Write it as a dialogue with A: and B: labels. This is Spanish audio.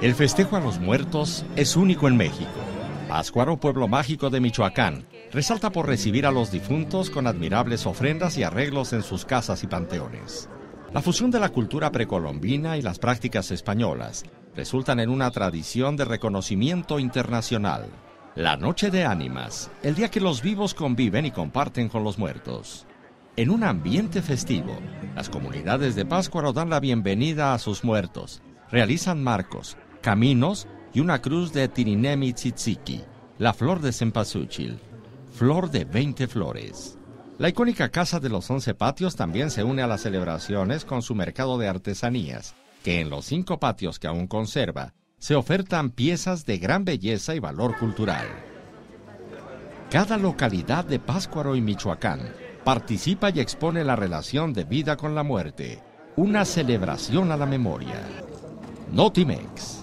A: El festejo a los muertos es único en México. Pátzcuaro, pueblo mágico de Michoacán, resalta por recibir a los difuntos con admirables ofrendas y arreglos en sus casas y panteones. La fusión de la cultura precolombina y las prácticas españolas resultan en una tradición de reconocimiento internacional. La Noche de Ánimas, el día que los vivos conviven y comparten con los muertos. En un ambiente festivo, las comunidades de Pátzcuaro dan la bienvenida a sus muertos, realizan marcos, caminos y una cruz de Tirinemi Tzitziki, la flor de cempasúchil, flor de 20 flores. La icónica Casa de los Once Patios también se une a las celebraciones con su mercado de artesanías, que en los cinco patios que aún conserva se ofertan piezas de gran belleza y valor cultural. Cada localidad de Páscuaro y Michoacán participa y expone la relación de vida con la muerte, una celebración a la memoria. Notimex.